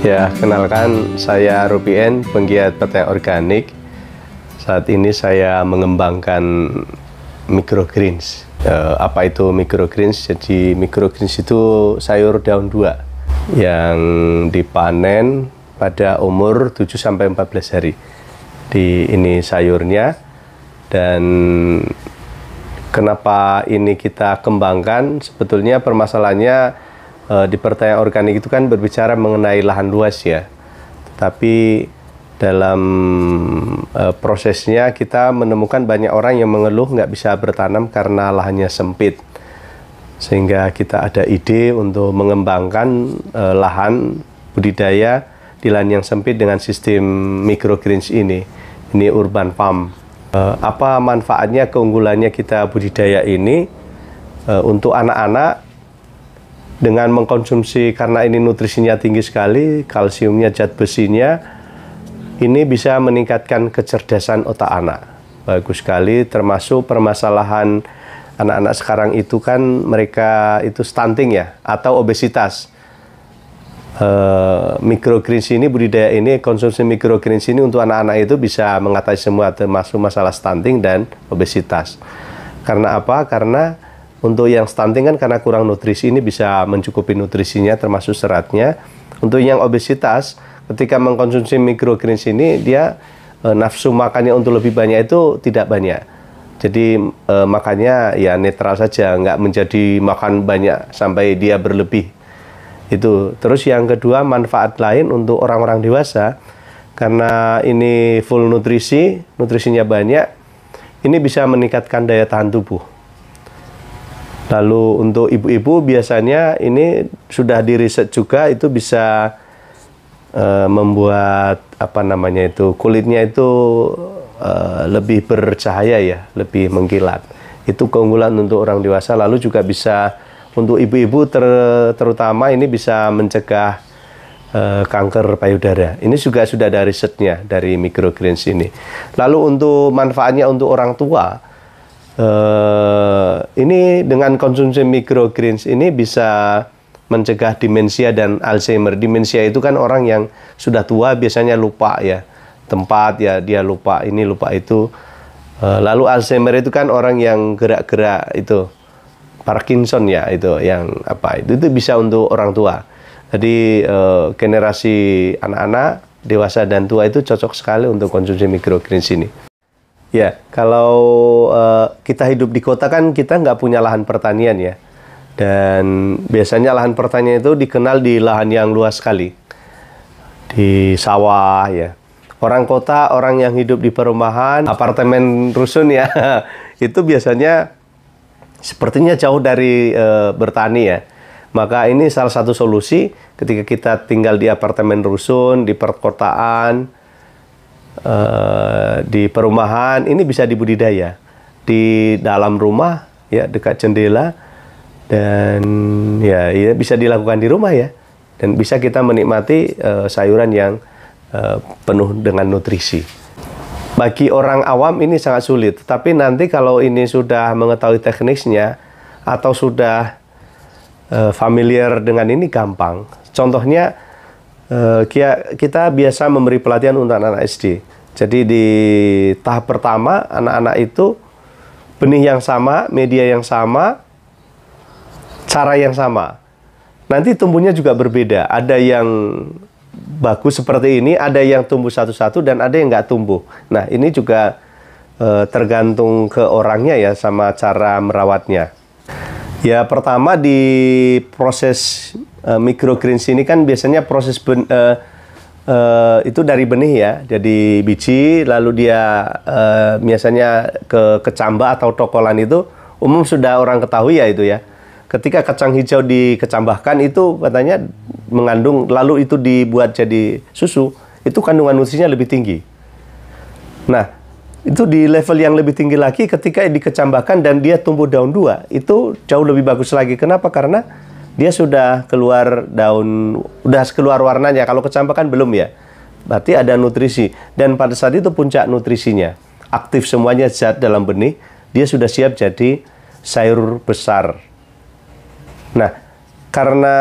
Ya, kenalkan saya Rupien, penggiat petai organik. Saat ini saya mengembangkan microgreens. E, ya, apa itu microgreens? Jadi microgreens itu sayur daun dua yang dipanen pada umur 7 sampai 14 hari. Di ini sayurnya dan kenapa ini kita kembangkan sebetulnya permasalahannya Eh, di pertanyaan organik itu kan berbicara mengenai lahan luas ya. Tapi dalam e, prosesnya kita menemukan banyak orang yang mengeluh nggak bisa bertanam karena lahannya sempit. Sehingga kita ada ide untuk mengembangkan e, lahan budidaya di lahan yang sempit dengan sistem microgreens ini. Ini urban farm. E, apa manfaatnya keunggulannya kita budidaya ini e, untuk anak-anak dengan mengkonsumsi karena ini nutrisinya tinggi sekali, kalsiumnya, zat besinya, ini bisa meningkatkan kecerdasan otak anak. Bagus sekali, termasuk permasalahan anak-anak sekarang itu kan mereka itu stunting ya, atau obesitas. E, mikrogreens ini budidaya ini konsumsi mikrogreens ini untuk anak-anak itu bisa mengatasi semua termasuk masalah stunting dan obesitas. Karena apa? Karena untuk yang stunting kan karena kurang nutrisi ini bisa mencukupi nutrisinya termasuk seratnya. Untuk yang obesitas ketika mengkonsumsi microgreens ini dia e, nafsu makannya untuk lebih banyak itu tidak banyak. Jadi e, makannya ya netral saja, nggak menjadi makan banyak sampai dia berlebih. Itu. Terus yang kedua manfaat lain untuk orang-orang dewasa karena ini full nutrisi, nutrisinya banyak, ini bisa meningkatkan daya tahan tubuh Lalu untuk ibu-ibu biasanya ini sudah di riset juga itu bisa e, membuat apa namanya itu kulitnya itu e, lebih bercahaya ya, lebih mengkilat. Itu keunggulan untuk orang dewasa. Lalu juga bisa untuk ibu-ibu ter, terutama ini bisa mencegah e, kanker payudara. Ini juga sudah ada risetnya dari microgreens ini. Lalu untuk manfaatnya untuk orang tua ini dengan konsumsi microgreens ini bisa mencegah demensia dan Alzheimer. Demensia itu kan orang yang sudah tua biasanya lupa ya tempat ya dia lupa ini lupa itu. Eh, lalu Alzheimer itu kan orang yang gerak-gerak itu Parkinson ya itu yang apa itu itu bisa untuk orang tua. Jadi eh, generasi anak-anak dewasa dan tua itu cocok sekali untuk konsumsi microgreens ini. Ya, kalau uh, kita hidup di kota kan kita nggak punya lahan pertanian ya. Dan biasanya lahan pertanian itu dikenal di lahan yang luas sekali. Di sawah ya. Orang kota, orang yang hidup di perumahan, apartemen rusun ya, itu biasanya sepertinya jauh dari e, bertani ya. Maka ini salah satu solusi ketika kita tinggal di apartemen rusun, di perkotaan, uh, di perumahan ini bisa dibudidaya di dalam rumah ya dekat jendela dan ya, ya bisa dilakukan di rumah ya dan bisa kita menikmati uh, sayuran yang uh, penuh dengan nutrisi. Bagi orang awam ini sangat sulit, tapi nanti kalau ini sudah mengetahui teknisnya atau sudah uh, familiar dengan ini gampang. Contohnya uh, kita biasa memberi pelatihan untuk anak-anak SD. Jadi di tahap pertama anak-anak itu benih yang sama, media yang sama, cara yang sama. Nanti tumbuhnya juga berbeda. Ada yang bagus seperti ini, ada yang tumbuh satu-satu dan ada yang nggak tumbuh. Nah ini juga e, tergantung ke orangnya ya sama cara merawatnya. Ya pertama di proses uh, microgreens ini kan biasanya proses ben, uh, uh, itu dari benih ya, jadi biji lalu dia uh, biasanya ke kecamba atau tokolan itu umum sudah orang ketahui ya itu ya. Ketika kacang hijau dikecambahkan itu katanya mengandung lalu itu dibuat jadi susu, itu kandungan nutrisinya lebih tinggi. Nah, itu di level yang lebih tinggi lagi ketika dikecambahkan dan dia tumbuh daun dua itu jauh lebih bagus lagi kenapa karena dia sudah keluar daun, udah keluar warnanya. Kalau kecampakan belum ya. Berarti ada nutrisi. Dan pada saat itu puncak nutrisinya. Aktif semuanya zat dalam benih. Dia sudah siap jadi sayur besar. Nah, karena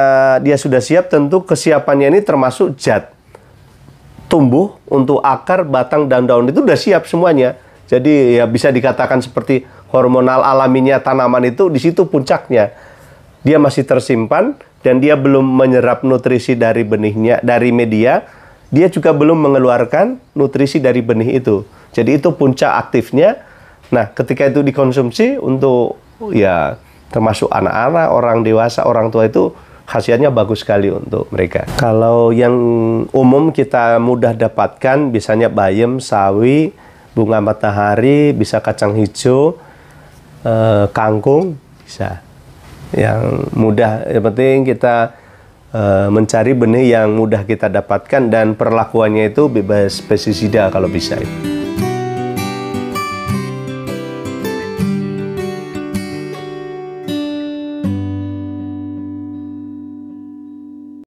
dia sudah siap tentu kesiapannya ini termasuk zat. Tumbuh untuk akar, batang, dan daun itu sudah siap semuanya. Jadi ya bisa dikatakan seperti hormonal alaminya tanaman itu di situ puncaknya dia masih tersimpan dan dia belum menyerap nutrisi dari benihnya dari media dia juga belum mengeluarkan nutrisi dari benih itu jadi itu puncak aktifnya nah ketika itu dikonsumsi untuk ya termasuk anak-anak orang dewasa orang tua itu khasiatnya bagus sekali untuk mereka kalau yang umum kita mudah dapatkan biasanya bayam sawi bunga matahari bisa kacang hijau eh, kangkung bisa yang mudah. Yang penting kita uh, mencari benih yang mudah kita dapatkan dan perlakuannya itu bebas pestisida kalau bisa. Itu.